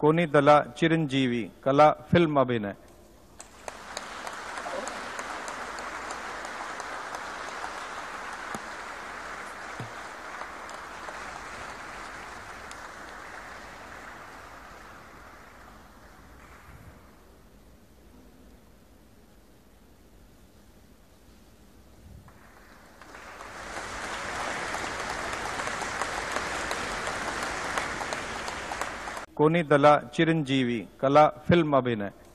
कोनी दला चिरंजीवी कला फिल्म अभिनय कोनी दला चिरंजीवी कला फिल्म अभिनय